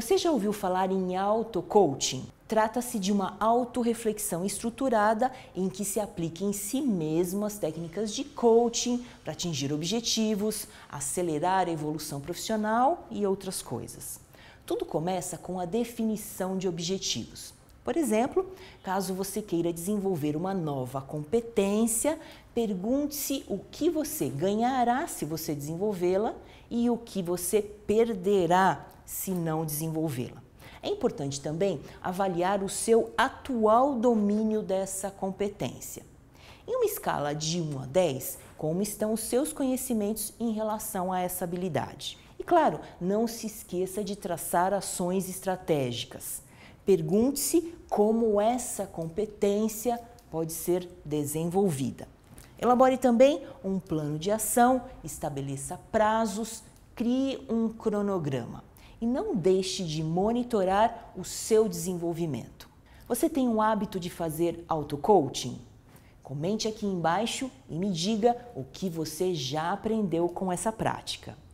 Você já ouviu falar em auto-coaching? Trata-se de uma autorreflexão estruturada em que se aplica em si mesmo as técnicas de coaching para atingir objetivos, acelerar a evolução profissional e outras coisas. Tudo começa com a definição de objetivos. Por exemplo, caso você queira desenvolver uma nova competência, pergunte-se o que você ganhará se você desenvolvê-la e o que você perderá se não desenvolvê-la. É importante também avaliar o seu atual domínio dessa competência. Em uma escala de 1 a 10, como estão os seus conhecimentos em relação a essa habilidade? E claro, não se esqueça de traçar ações estratégicas. Pergunte-se como essa competência pode ser desenvolvida. Elabore também um plano de ação, estabeleça prazos, crie um cronograma e não deixe de monitorar o seu desenvolvimento. Você tem o hábito de fazer auto-coaching? Comente aqui embaixo e me diga o que você já aprendeu com essa prática.